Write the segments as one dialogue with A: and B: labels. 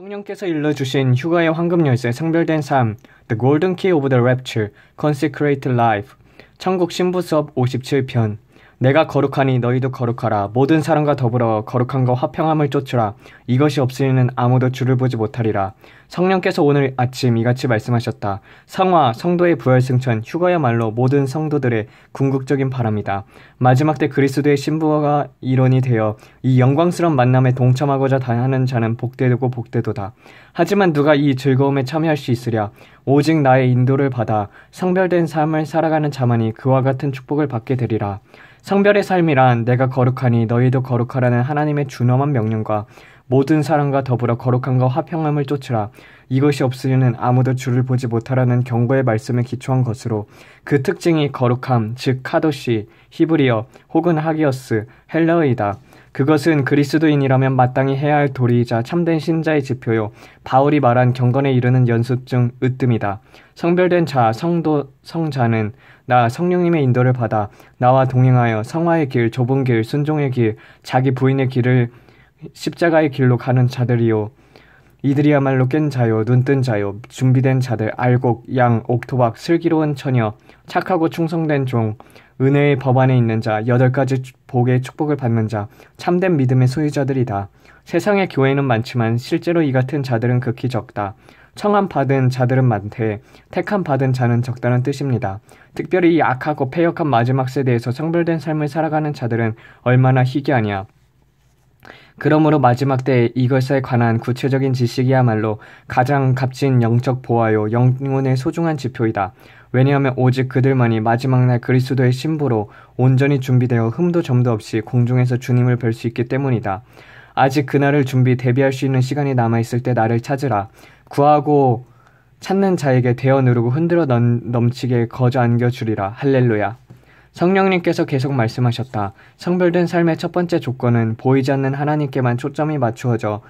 A: 성령께서 일러주신 휴가의 황금 열쇠 상별된 삶 The Golden Key of the Rapture Consecrated Life 천국 신부 수업 57편 내가 거룩하니 너희도 거룩하라. 모든 사람과 더불어 거룩함과 화평함을 쫓으라. 이것이 없으는 아무도 주를 보지 못하리라. 성령께서 오늘 아침 이같이 말씀하셨다. 성화, 성도의 부활승천, 휴가야말로 모든 성도들의 궁극적인 바람이다. 마지막 때 그리스도의 신부가 이론이 되어 이 영광스러운 만남에 동참하고자 하는 자는 복되고 복되도다. 하지만 누가 이 즐거움에 참여할 수 있으랴. 오직 나의 인도를 받아 성별된 삶을 살아가는 자만이 그와 같은 축복을 받게 되리라. 성별의 삶이란 내가 거룩하니 너희도 거룩하라는 하나님의 준엄한 명령과 모든 사람과 더불어 거룩함과 화평함을 쫓으라. 이것이 없으려는 아무도 주를 보지 못하라는 경고의 말씀에 기초한 것으로 그 특징이 거룩함, 즉 카도시, 히브리어 혹은 하기어스, 헬라어이다. 그것은 그리스도인이라면 마땅히 해야 할 도리이자 참된 신자의 지표요. 바울이 말한 경건에 이르는 연습 중 으뜸이다. 성별된 자, 성도, 성자는 나 성령님의 인도를 받아 나와 동행하여 성화의 길, 좁은 길, 순종의 길, 자기 부인의 길을 십자가의 길로 가는 자들이요. 이들이야말로 깬 자요, 눈뜬 자요, 준비된 자들, 알곡, 양, 옥토박, 슬기로운 처녀, 착하고 충성된 종, 은혜의 법 안에 있는 자, 여덟 가지 복의 축복을 받는 자, 참된 믿음의 소유자들이다. 세상에 교회는 많지만 실제로 이 같은 자들은 극히 적다. 청함 받은 자들은 많되 택함 받은 자는 적다는 뜻입니다. 특별히 이 악하고 패역한 마지막 세대에서 성별된 삶을 살아가는 자들은 얼마나 희귀하냐. 그러므로 마지막 때 이것에 관한 구체적인 지식이야말로 가장 값진 영적 보아요, 영혼의 소중한 지표이다. 왜냐하면 오직 그들만이 마지막 날 그리스도의 신부로 온전히 준비되어 흠도 점도 없이 공중에서 주님을 뵐 수 있기 때문이다. 아직 그날을 준비 대비할 수 있는 시간이 남아있을 때 나를 찾으라. 구하고 찾는 자에게 대어 누르고 흔들어 넘, 치게 거저 안겨주리라. 할렐루야. 성령님께서 계속 말씀하셨다. 성별된 삶의 첫 번째 조건은 보이지 않는 하나님께만 초점이 맞추어져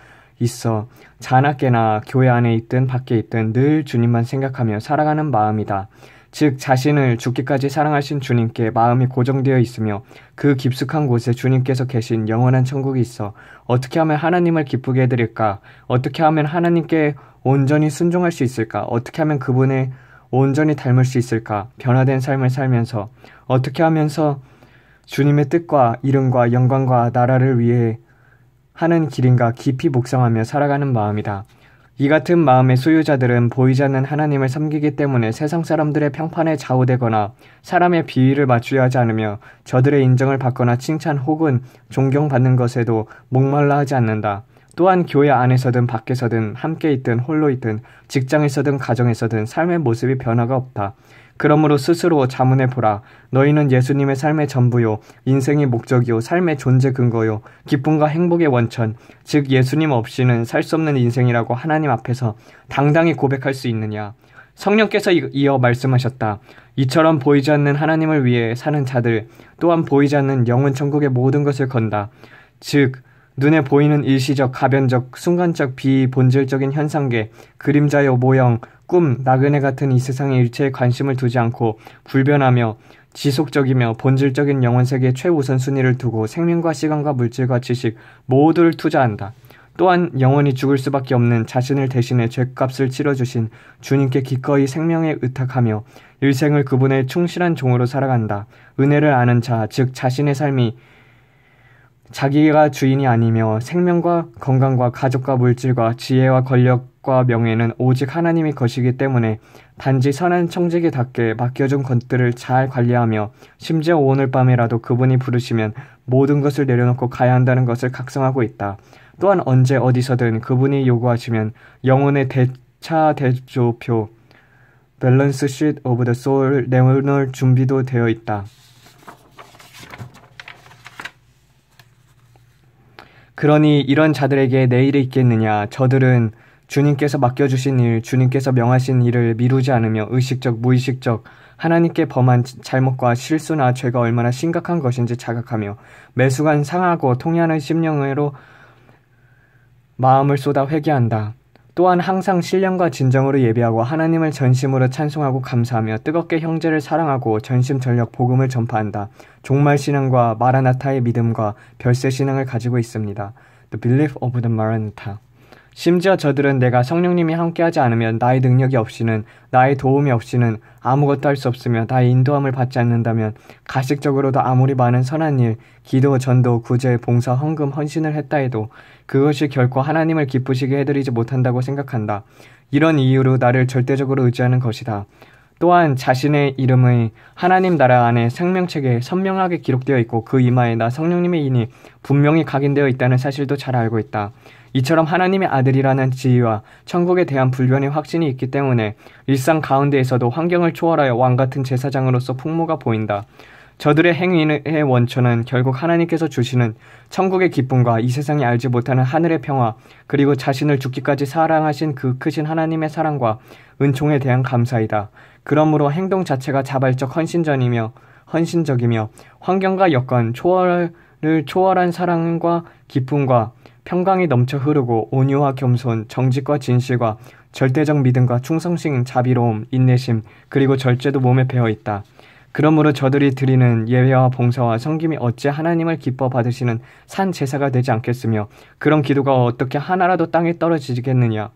A: 있어 자나깨나 교회 안에 있든 밖에 있든 늘 주님만 생각하며 살아가는 마음이다. 즉 자신을 죽기까지 사랑하신 주님께 마음이 고정되어 있으며 그 깊숙한 곳에 주님께서 계신 영원한 천국이 있어 어떻게 하면 하나님을 기쁘게 해드릴까? 어떻게 하면 하나님께 온전히 순종할 수 있을까? 어떻게 하면 그분을 온전히 닮을 수 있을까? 변화된 삶을 살면서 어떻게 하면서 주님의 뜻과 이름과 영광과 나라를 위해 하는 길인가 깊이 묵상하며 살아가는 마음이다. 이 같은 마음의 소유자들은 보이지 않는 하나님을 섬기기 때문에 세상 사람들의 평판에 좌우되거나 사람의 비위를 맞추려 하지 않으며 저들의 인정을 받거나 칭찬 혹은 존경받는 것에도 목말라 하지 않는다. 또한 교회 안에서든 밖에서든 함께 있든 홀로 있든 직장에서든 가정에서든 삶의 모습이 변화가 없다. 그러므로 스스로 자문해 보라. 너희는 예수님의 삶의 전부요, 인생의 목적이요, 삶의 존재 근거요, 기쁨과 행복의 원천, 즉 예수님 없이는 살 수 없는 인생이라고 하나님 앞에서 당당히 고백할 수 있느냐. 성령께서 이어 말씀하셨다. 이처럼 보이지 않는 하나님을 위해 사는 자들 또한 보이지 않는 영은 천국의 모든 것을 건다. 즉 눈에 보이는 일시적, 가변적, 순간적, 비본질적인 현상계, 그림자요 모형, 꿈, 나그네 같은 이세상에 일체에 관심을 두지 않고 불변하며 지속적이며 본질적인 영혼 세계의 최우선 순위를 두고 생명과 시간과 물질과 지식 모두를 투자한다. 또한 영원히 죽을 수밖에 없는 자신을 대신해 죄값을 치러주신 주님께 기꺼이 생명에 의탁하며 일생을 그분의 충실한 종으로 살아간다. 은혜를 아는 자, 즉 자신의 삶이 자기가 주인이 아니며 생명과 건강과 가족과 물질과 지혜와 권력과 명예는 오직 하나님의 것이기 때문에 단지 선한 청지기답게 맡겨준 것들을 잘 관리하며 심지어 오늘 밤이라도 그분이 부르시면 모든 것을 내려놓고 가야 한다는 것을 각성하고 있다. 또한 언제 어디서든 그분이 요구하시면 영혼의 대차 대조표 밸런스 시쉿 오브 더 소울 내놓을 준비도 되어 있다. 그러니 이런 자들에게 내일이 있겠느냐 저들은 주님께서 맡겨주신 일, 주님께서 명하신 일을 미루지 않으며 의식적, 무의식적, 하나님께 범한 잘못과 실수나 죄가 얼마나 심각한 것인지 자각하며 매수간 상하고 통하는 심령으로 마음을 쏟아 회개한다. 또한 항상 신령과 진정으로 예배하고 하나님을 전심으로 찬송하고 감사하며 뜨겁게 형제를 사랑하고 전심 전력 복음을 전파한다. 종말 신앙과 마라나타의 믿음과 별세 신앙을 가지고 있습니다. The belief of the Maranatha. 심지어 저들은 내가 성령님이 함께하지 않으면 나의 능력이 없이는 나의 도움이 없이는 아무것도 할 수 없으며 나의 인도함을 받지 않는다면 가식적으로도 아무리 많은 선한 일, 기도, 전도, 구제, 봉사, 헌금, 헌신을 했다 해도 그것이 결코 하나님을 기쁘시게 해드리지 못한다고 생각한다. 이런 이유로 나를 절대적으로 의지하는 것이다. 또한 자신의 이름의 하나님 나라 안에 생명책에 선명하게 기록되어 있고 그 이마에 나 성령님의 인이 분명히 각인되어 있다는 사실도 잘 알고 있다. 이처럼 하나님의 아들이라는 지위와 천국에 대한 불변의 확신이 있기 때문에 일상 가운데에서도 환경을 초월하여 왕 같은 제사장으로서 풍모가 보인다. 저들의 행위의 원천은 결국 하나님께서 주시는 천국의 기쁨과 이 세상이 알지 못하는 하늘의 평화, 그리고 자신을 죽기까지 사랑하신 그 크신 하나님의 사랑과 은총에 대한 감사이다. 그러므로 행동 자체가 자발적 헌신전이며 헌신적이며 환경과 여건 초월을 초월한 사랑과 기쁨과 평강이 넘쳐 흐르고 온유와 겸손, 정직과 진실과 절대적 믿음과 충성심, 자비로움, 인내심, 그리고 절제도 몸에 배어 있다. 그러므로 저들이 드리는 예외와 봉사와 성김이 어찌 하나님을 기뻐 받으시는 산 제사가 되지 않겠으며 그런 기도가 어떻게 하나라도 땅에 떨어지겠느냐.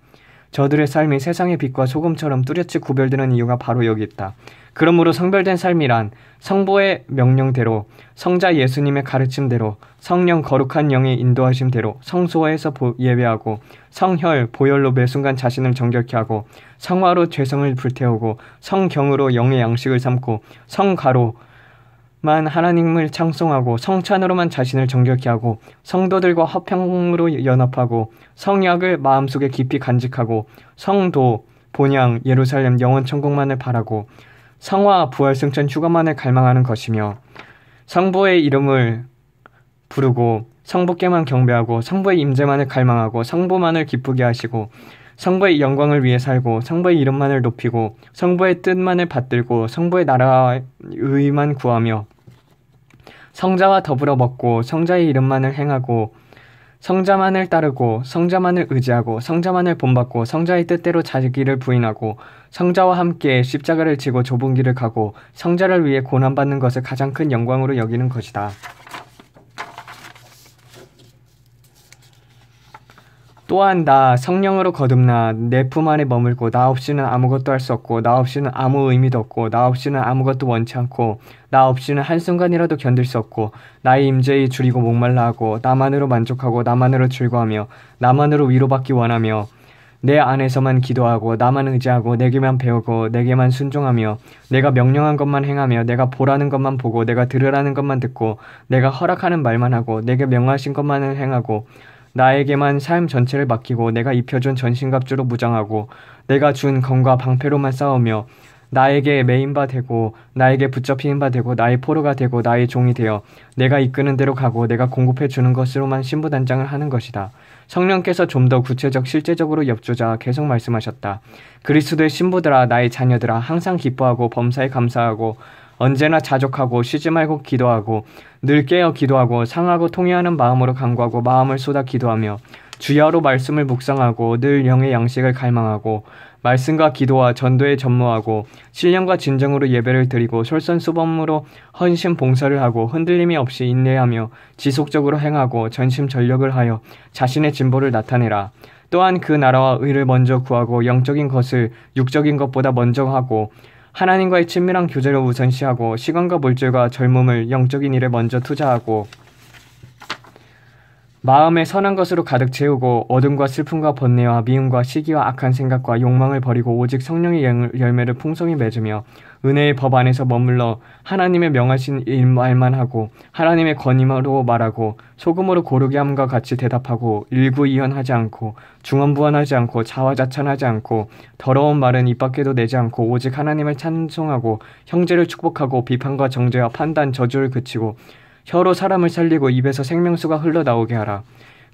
A: 저들의 삶이 세상의 빛과 소금처럼 뚜렷이 구별되는 이유가 바로 여기 있다. 그러므로 성별된 삶이란 성부의 명령대로 성자 예수님의 가르침대로 성령 거룩한 영의 인도하심대로 성소에서 예배하고 성혈 보혈로 매 순간 자신을 정결케 하고 성화로 죄성을 불태우고 성경으로 영의 양식을 삼고 성가로 만 하나님을 찬송하고 성찬으로만 자신을 정결케 하고 성도들과 화평으로 연합하고 성약을 마음속에 깊이 간직하고 성도, 본향, 예루살렘 영원 천국만을 바라고 성화, 부활승천 휴가만을 갈망하는 것이며 성부의 이름을 부르고 성부께만 경배하고 성부의 임재만을 갈망하고 성부만을 기쁘게 하시고 성부의 영광을 위해 살고 성부의 이름만을 높이고 성부의 뜻만을 받들고 성부의 나라의만 구하며 성자와 더불어 먹고 성자의 이름만을 행하고 성자만을 따르고 성자만을 의지하고 성자만을 본받고 성자의 뜻대로 자기를 부인하고 성자와 함께 십자가를 지고 좁은 길을 가고 성자를 위해 고난받는 것을 가장 큰 영광으로 여기는 것이다. 또한 나 성령으로 거듭나 내 품 안에 머물고 나 없이는 아무것도 할 수 없고 나 없이는 아무 의미도 없고 나 없이는 아무것도 원치 않고 나 없이는 한순간이라도 견딜 수 없고 나의 임재의 줄이고 목말라 하고 나만으로 만족하고 나만으로 즐거하며 나만으로 위로받기 원하며 내 안에서만 기도하고 나만 의지하고 내게만 배우고 내게만 순종하며 내가 명령한 것만 행하며 내가 보라는 것만 보고 내가 들으라는 것만 듣고 내가 허락하는 말만 하고 내게 명하신 것만을 행하고 나에게만 삶 전체를 맡기고 내가 입혀준 전신갑주로 무장하고 내가 준 검과 방패로만 싸우며 나에게 메인 바 되고 나에게 붙잡힌바 되고 나의 포로가 되고 나의 종이 되어 내가 이끄는 대로 가고 내가 공급해 주는 것으로만 신부단장을 하는 것이다. 성령께서 좀 더 구체적 실제적으로 엽조자 계속 말씀하셨다. 그리스도의 신부들아 나의 자녀들아 항상 기뻐하고 범사에 감사하고 언제나 자족하고 쉬지 말고 기도하고 늘 깨어 기도하고 상하고 통회하는 마음으로 간구하고 마음을 쏟아 기도하며 주야로 말씀을 묵상하고 늘 영의 양식을 갈망하고 말씀과 기도와 전도에 전무하고 신령과 진정으로 예배를 드리고 솔선수범으로 헌신 봉사를 하고 흔들림이 없이 인내하며 지속적으로 행하고 전심 전력을 하여 자신의 진보를 나타내라. 또한 그 나라와 의를 먼저 구하고 영적인 것을 육적인 것보다 먼저 하고 하나님과의 친밀한 교제를 우선시하고 시간과 물질과 젊음을 영적인 일에 먼저 투자하고 마음에 선한 것으로 가득 채우고 어둠과 슬픔과 번뇌와 미움과 시기와 악한 생각과 욕망을 버리고 오직 성령의 열매를 풍성히 맺으며 은혜의 법 안에서 머물러 하나님의 명하신 일말만 하고 하나님의 권위로 말하고 소금으로 고르게 함과 같이 대답하고 일구이연하지 않고 중언부언하지 않고 자화자찬하지 않고 더러운 말은 입 밖에도 내지 않고 오직 하나님을 찬송하고 형제를 축복하고 비판과 정죄와 판단 저주를 그치고 혀로 사람을 살리고 입에서 생명수가 흘러나오게 하라.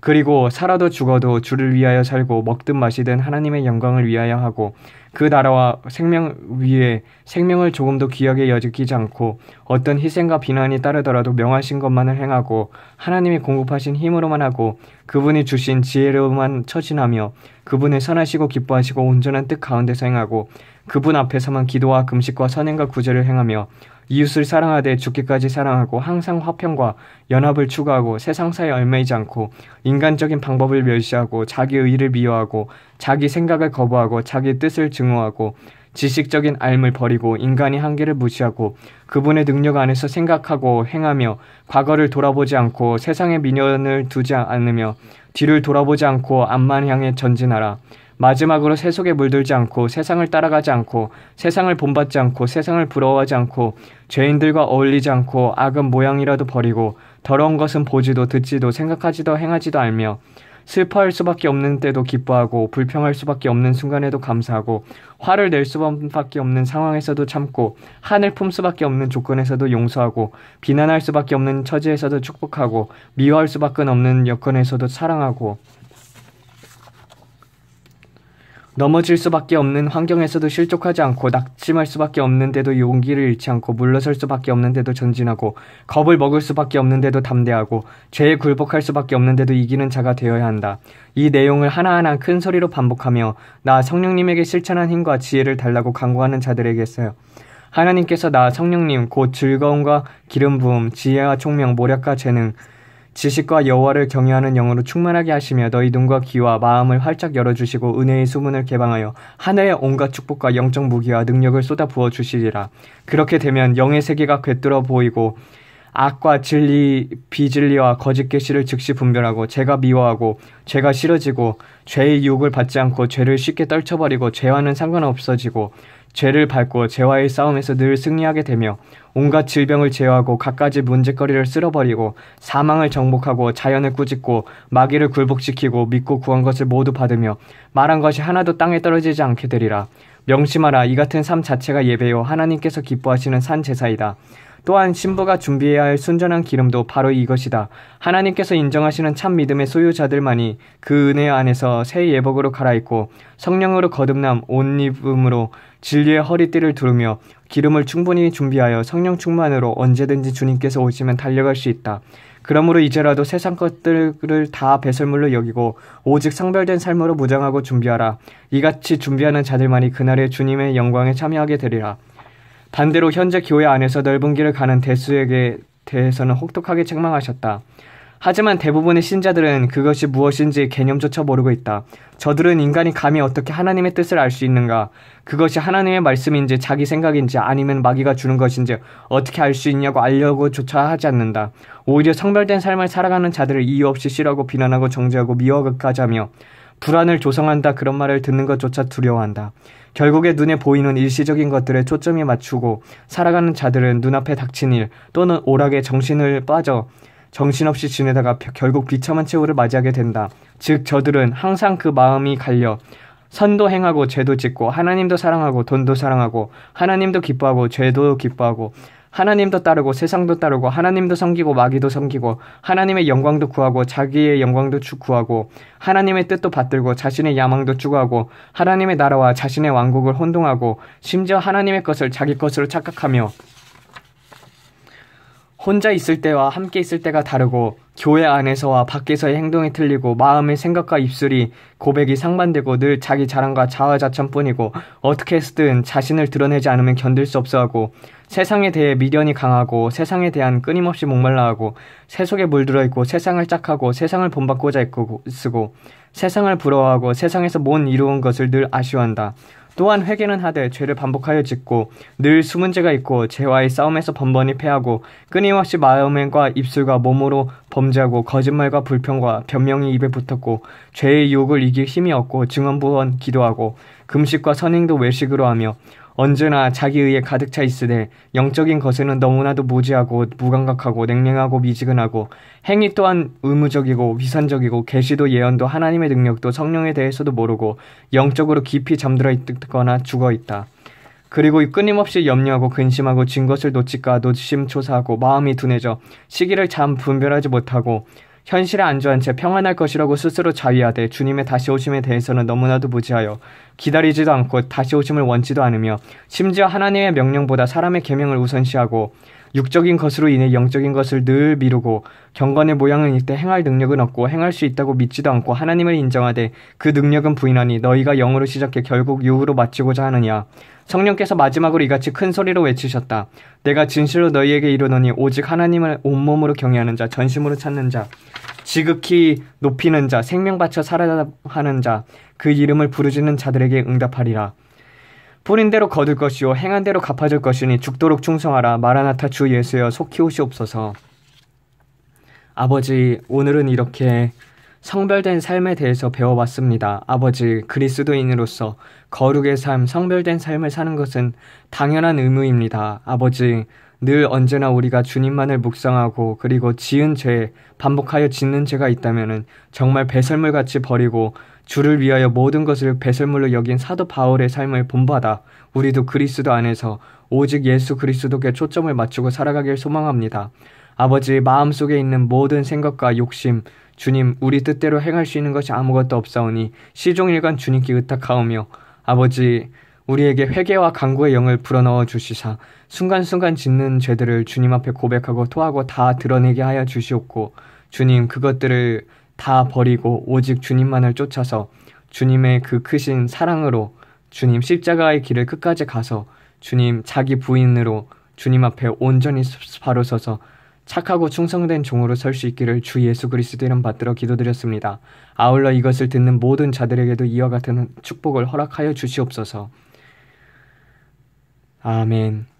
A: 그리고 살아도 죽어도 주를 위하여 살고 먹든 마시든 하나님의 영광을 위하여 하고 그 나라와 생명 위에 생명을 조금도 귀하게 여지키지 않고 어떤 희생과 비난이 따르더라도 명하신 것만을 행하고 하나님이 공급하신 힘으로만 하고 그분이 주신 지혜로만 처신하며 그분의 선하시고 기뻐하시고 온전한 뜻 가운데서 행하고 그분 앞에서만 기도와 금식과 선행과 구제를 행하며 이웃을 사랑하되 죽기까지 사랑하고 항상 화평과 연합을 추구하고 세상사에 얽매이지 않고 인간적인 방법을 멸시하고 자기 의를 미워하고 자기 생각을 거부하고 자기 뜻을 증오하고 지식적인 앎을 버리고 인간의 한계를 무시하고 그분의 능력 안에서 생각하고 행하며 과거를 돌아보지 않고 세상에 미련을 두지 않으며 뒤를 돌아보지 않고 앞만 향해 전진하라. 마지막으로 세속에 물들지 않고 세상을 따라가지 않고 세상을 본받지 않고 세상을 부러워하지 않고 죄인들과 어울리지 않고 악은 모양이라도 버리고 더러운 것은 보지도 듣지도 생각하지도 행하지도 알며 슬퍼할 수밖에 없는 때도 기뻐하고 불평할 수밖에 없는 순간에도 감사하고 화를 낼 수밖에 없는 상황에서도 참고 한을 품 수밖에 없는 조건에서도 용서하고 비난할 수밖에 없는 처지에서도 축복하고 미워할 수밖에 없는 여건에서도 사랑하고 넘어질 수밖에 없는 환경에서도 실족하지 않고 낙심할 수밖에 없는데도 용기를 잃지 않고 물러설 수밖에 없는데도 전진하고 겁을 먹을 수밖에 없는데도 담대하고 죄에 굴복할 수밖에 없는데도 이기는 자가 되어야 한다. 이 내용을 하나하나 큰 소리로 반복하며 나 성령님에게 실천한 힘과 지혜를 달라고 강구하는 자들에게서요. 하나님께서 나 성령님 곧 즐거움과 기름 부음, 지혜와 총명, 모략과 재능, 지식과 여호와를 경외하는 영으로 충만하게 하시며 너희 눈과 귀와 마음을 활짝 열어주시고 은혜의 수문을 개방하여 하늘의 온갖 축복과 영적 무기와 능력을 쏟아 부어 주시리라. 그렇게 되면 영의 세계가 괴뚫어 보이고 악과 진리, 비진리와 거짓 계시를 즉시 분별하고 죄가 미워하고 죄가 싫어지고 죄의 유혹을 받지 않고 죄를 쉽게 떨쳐버리고 죄와는 상관없어지고 죄를 밟고 죄와의 싸움에서 늘 승리하게 되며 온갖 질병을 제어하고 갖가지 문제거리를 쓸어버리고 사망을 정복하고 자연을 꾸짖고 마귀를 굴복시키고 믿고 구한 것을 모두 받으며 말한 것이 하나도 땅에 떨어지지 않게 되리라. 명심하라 이 같은 삶 자체가 예배요 하나님께서 기뻐하시는 산 제사이다. 또한 신부가 준비해야 할 순전한 기름도 바로 이것이다. 하나님께서 인정하시는 참 믿음의 소유자들만이 그 은혜 안에서 새 예복으로 갈아입고 성령으로 거듭남 온 입음으로 진리의 허리띠를 두르며 기름을 충분히 준비하여 성령 충만으로 언제든지 주님께서 오시면 달려갈 수 있다. 그러므로 이제라도 세상 것들을 다 배설물로 여기고 오직 성별된 삶으로 무장하고 준비하라. 이같이 준비하는 자들만이 그날의 주님의 영광에 참여하게 되리라. 반대로 현재 교회 안에서 넓은 길을 가는 대수에게 대해서는 혹독하게 책망하셨다. 하지만 대부분의 신자들은 그것이 무엇인지 개념조차 모르고 있다. 저들은 인간이 감히 어떻게 하나님의 뜻을 알 수 있는가? 그것이 하나님의 말씀인지 자기 생각인지 아니면 마귀가 주는 것인지 어떻게 알 수 있냐고 알려고조차 하지 않는다. 오히려 성별된 삶을 살아가는 자들을 이유 없이 싫어하고 비난하고 정죄하고 미워하자며 불안을 조성한다 그런 말을 듣는 것조차 두려워한다. 결국에 눈에 보이는 일시적인 것들에 초점이 맞추고 살아가는 자들은 눈앞에 닥친 일 또는 오락에 정신을 빠져 정신없이 지내다가 결국 비참한 최후를 맞이하게 된다. 즉 저들은 항상 그 마음이 갈려 선도 행하고 죄도 짓고 하나님도 사랑하고 돈도 사랑하고 하나님도 기뻐하고 죄도 기뻐하고 하나님도 따르고 세상도 따르고 하나님도 섬기고 마귀도 섬기고 하나님의 영광도 구하고 자기의 영광도 구하고 하나님의 뜻도 받들고 자신의 야망도 추구하고 하나님의 나라와 자신의 왕국을 혼동하고 심지어 하나님의 것을 자기 것으로 착각하며 혼자 있을 때와 함께 있을 때가 다르고 교회 안에서와 밖에서의 행동이 틀리고 마음의 생각과 입술이 고백이 상반되고 늘 자기 자랑과 자화자찬뿐이고 어떻게 해서든 자신을 드러내지 않으면 견딜 수 없어하고 세상에 대해 미련이 강하고 세상에 대한 끊임없이 목말라하고 세속에 물들어 있고 세상을 짝하고 세상을 본받고자 애쓰고 세상을 부러워하고 세상에서 못 이루은 것을 늘 아쉬워한다. 또한 회개는 하되 죄를 반복하여 짓고 늘 숨은 죄가 있고 죄와의 싸움에서 번번이 패하고 끊임없이 마음과 입술과 몸으로 범죄하고 거짓말과 불평과 변명이 입에 붙었고 죄의 유혹을 이길 힘이 없고 증언부언 기도하고 금식과 선행도 외식으로 하며 언제나 자기의에 가득 차 있으되 영적인 것에는 너무나도 무지하고 무감각하고 냉랭하고 미지근하고 행위 또한 의무적이고 위산적이고 계시도 예언도 하나님의 능력도 성령에 대해서도 모르고 영적으로 깊이 잠들어 있거나 죽어 있다. 그리고 끊임없이 염려하고 근심하고 진 것을 놓칠까 노심조사하고 마음이 둔해져 시기를 참 분별하지 못하고 현실에 안주한 채 평안할 것이라고 스스로 자위하되 주님의 다시 오심에 대해서는 너무나도 무지하여 기다리지도 않고 다시 오심을 원지도 않으며 심지어 하나님의 명령보다 사람의 계명을 우선시하고 육적인 것으로 인해 영적인 것을 늘 미루고 경건의 모양은 이때 행할 능력은 없고 행할 수 있다고 믿지도 않고 하나님을 인정하되 그 능력은 부인하니 너희가 영으로 시작해 결국 유후로 마치고자 하느냐 성령께서 마지막으로 이같이 큰 소리로 외치셨다 내가 진실로 너희에게 이르노니 오직 하나님을 온몸으로 경외하는 자 전심으로 찾는 자 지극히 높이는 자 생명 바쳐 살아하는자 그 이름을 부르짖는 자들에게 응답하리라 뿌린 대로 거둘 것이요 행한 대로 갚아줄 것이니 죽도록 충성하라 마라나타 주 예수여 속히 오시옵소서. 아버지 오늘은 이렇게 성별된 삶에 대해서 배워봤습니다. 아버지 그리스도인으로서 거룩의 삶, 성별된 삶을 사는 것은 당연한 의무입니다. 아버지 늘 언제나 우리가 주님만을 묵상하고 그리고 지은 죄, 반복하여 짓는 죄가 있다면 정말 배설물 같이 버리고 주를 위하여 모든 것을 배설물로 여긴 사도 바울의 삶을 본받아 우리도 그리스도 안에서 오직 예수 그리스도께 초점을 맞추고 살아가길 소망합니다. 아버지 마음속에 있는 모든 생각과 욕심, 주님 우리 뜻대로 행할 수 있는 것이 아무것도 없사오니 시종일관 주님께 의탁하오며 아버지 우리에게 회개와 강구의 영을 불어넣어 주시사 순간순간 짓는 죄들을 주님 앞에 고백하고 토하고 다 드러내게 하여 주시옵고 주님 그것들을 다 버리고 오직 주님만을 쫓아서 주님의 그 크신 사랑으로 주님 십자가의 길을 끝까지 가서 주님 자기 부인으로 주님 앞에 온전히 바로 서서 착하고 충성된 종으로 설 수 있기를 주 예수 그리스도 이름 받들어 기도드렸습니다. 아울러 이것을 듣는 모든 자들에게도 이와 같은 축복을 허락하여 주시옵소서. 아멘.